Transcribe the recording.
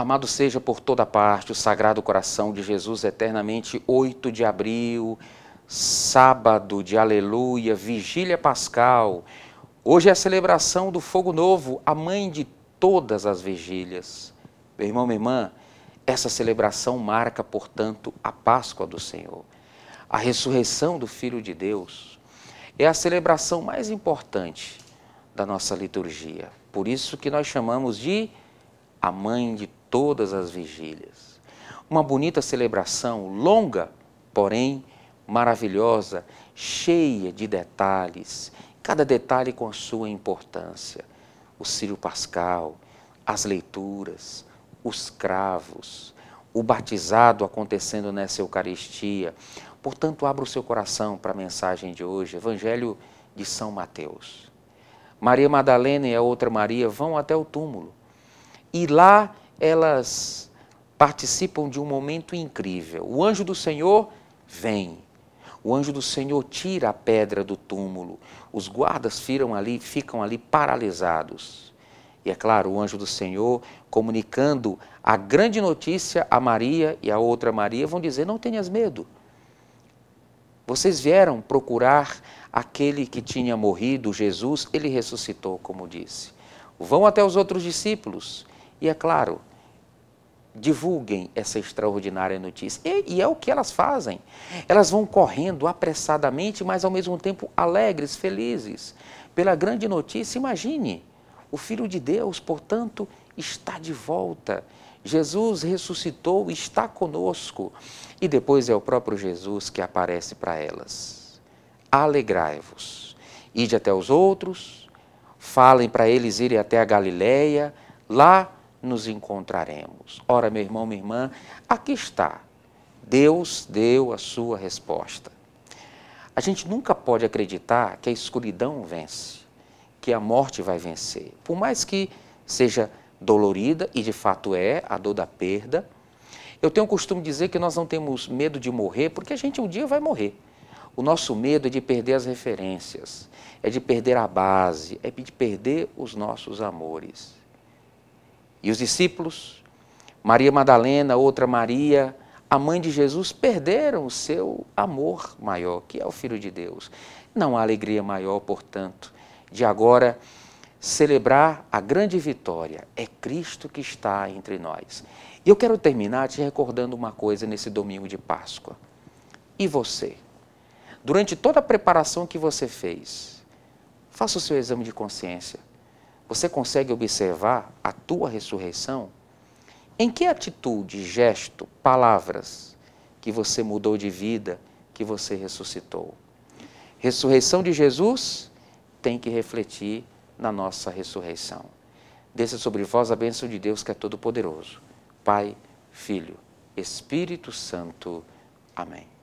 Amado seja por toda parte o Sagrado Coração de Jesus eternamente, 8 de abril, sábado de aleluia, vigília pascal. Hoje é a celebração do fogo novo, a mãe de todas as vigílias. Meu irmão, minha irmã, essa celebração marca, portanto, a Páscoa do Senhor, a ressurreição do Filho de Deus. É a celebração mais importante da nossa liturgia. Por isso que nós chamamos de a mãe de todas as vigílias. Uma bonita celebração, longa, porém maravilhosa, cheia de detalhes, cada detalhe com a sua importância. O Círio Pascal, as leituras, os cravos, o batizado acontecendo nessa Eucaristia. Portanto, abra o seu coração para a mensagem de hoje, Evangelho de São Mateus. Maria Madalena e a outra Maria vão até o túmulo e lá elas participam de um momento incrível. O anjo do Senhor vem. O anjo do Senhor tira a pedra do túmulo. Os guardas ficam ali, ficam ali paralisados. E é claro, o anjo do Senhor comunicando a grande notícia a Maria e a outra Maria vão dizer: "Não tenhas medo. Vocês vieram procurar aquele que tinha morrido, Jesus, ele ressuscitou, como disse. Vão até os outros discípulos. E é claro, divulguem essa extraordinária notícia. E, e, é o que elas fazem. Elas vão correndo apressadamente, mas ao mesmo tempo alegres, felizes, pela grande notícia. Imagine, o Filho de Deus, portanto, está de volta. Jesus ressuscitou, está conosco. E depois é o próprio Jesus que aparece para elas. Alegrai-vos. Ide até os outros, falem para eles irem até a Galileia, lá nos encontraremos. Ora, meu irmão, minha irmã, aqui está. Deus deu a sua resposta. A gente nunca pode acreditar que a escuridão vence, que a morte vai vencer. Por mais que seja dolorida, e de fato é, a dor da perda, eu tenho o costume de dizer que nós não temos medo de morrer, porque a gente um dia vai morrer. O nosso medo é de perder as referências, é de perder a base, é de perder os nossos amores. E os discípulos, Maria Madalena, outra Maria, a mãe de Jesus, perderam o seu amor maior, que é o Filho de Deus. Não há alegria maior, portanto, de agora celebrar a grande vitória. É Cristo que está entre nós. E eu quero terminar te recordando uma coisa nesse domingo de Páscoa. E você? Durante toda a preparação que você fez, faça o seu exame de consciência você consegue observar a tua ressurreição? Em que atitude, gesto, palavras que você mudou de vida, que você ressuscitou? Ressurreição de Jesus tem que refletir na nossa ressurreição. Desça sobre vós a bênção de Deus que é todo-poderoso. Pai, Filho, Espírito Santo. Amém.